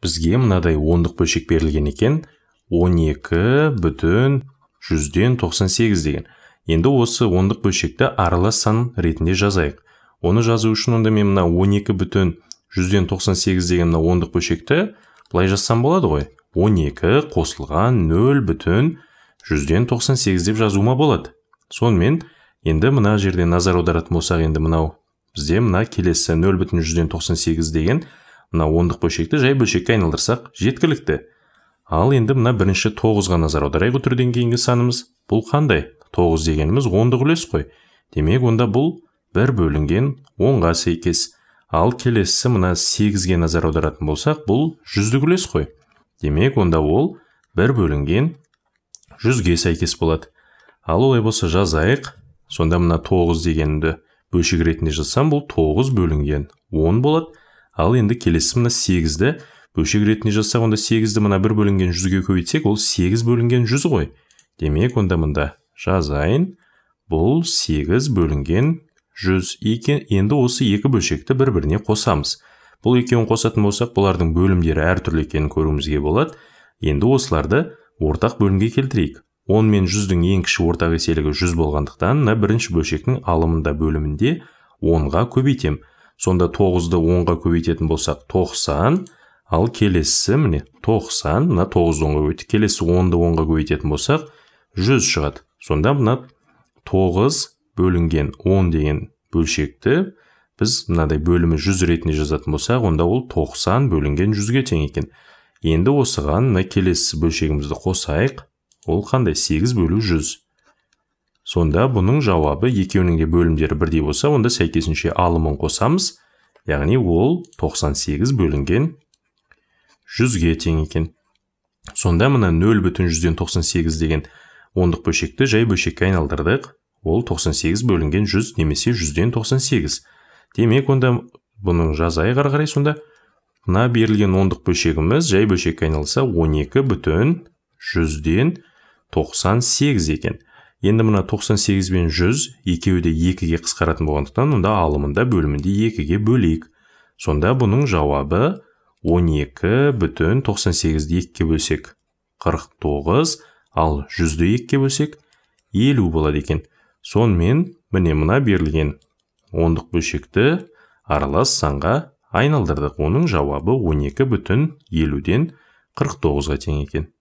бізге мынадай ондық бөлшек берілген екен 12 бүтін жүзден 98 деген енді осы ондық бөлшекті аралас сан ретінде жазайық оны жазу үшін онда мен мына 12 бүтін жүзден 98 деген мына ондық бөлшекті былай жазсам болады ғой 12 қосылған 0 бүтін жүзден 98 деп жазуыма болады сонымен енді мына жерде назар аударатын болсақ енді мынау бізде мына келесі 0 бүтін жүзден деген мына ондық бөлшекті жай бөлшекке айналдырсақ жеткілікті ал енді мына бірінші тоғызға назар аударайық үтірден кейінгі санымыз бұл қандай тоғыз дегеніміз ондық үлес қой демек онда бұл бір бөлінген онға сәйкес ал келесісі мына сегізге назар аударатын болсақ бұл жүздік үлес қой демек онда ол бір бөлінген жүзге сәйкес болады ал олай болса жазайық сонда мына тоғыз дегенімді бөлшек ретінде жазсам бұл тоғыз бөлінген он болады ал енді келесі мына сегізді бөлшек ретінде жазсақ онда сегізді мына бір бөлінген жүзге көбейтсек ол сегіз бөлінген жүз ғой демек онда мында жазайын бұл сегіз бөлінген жүз екен енді осы екі бөлшекті бір біріне қосамыз бұл екеуін қосатын болсақ бұлардың бөлімдері әртүрлі екенін көруімізге болады енді осыларды ортақ бөлімге келтірейік 10 мен 100-дің ең кіші ортақ еселігі 100 болғандықтан мына бірінші бөлшектің алымында бөлімінде 10-ға көбейтем сонда 9-ды 10-ға көбейтетін болсақ 90 ал келесі міне 90 мына 9-ды 10-ға көбейті келесі 10-ды 10-ға көбейтетін болсақ 100 шығады сонда мына 9 бөлінген 10 деген бөлшекті біз мынадай бөлімі 100 ретінде жазатын болсақ онда ол 90 бөлінген 100-ге тең екен енді осыған мына келесі бөлшегімізді қосайық ол қандай 8 бөлу 100 сонда бұның жауабы екеуінің де бөлімдері бірдей болса онда сәйкесінше алымын қосамыз яғни ол 98 бөлінген 100-ге тең екен сонда мына 0 бүтін жүзден 98 деген ондық бөлшекті жай бөлшекке айналдырдық ол 98 бөлінген 100 немесе 100-ден 98 демек онда бұның жазайы қарғарай қарай сонда мына берілген ондық бөлшегіміз жай бөлшекке айналса 12 бүтін ден 98 екен енді мына 98 бен 100 екеуі де ге қысқаратын болғандықтан онда алымында бөлімінде 2-ге бөлейік сонда бұның жауабы 12 бүтін 98-ді 2-ке бөлсек 49 ал 100-ді 2-ке бөлсек 50 болады екен сонымен міне мына берілген ондық бөлшекті аралас санға айналдырдық оның жауабы 12 бүтін 50-ден 49-ға тең екен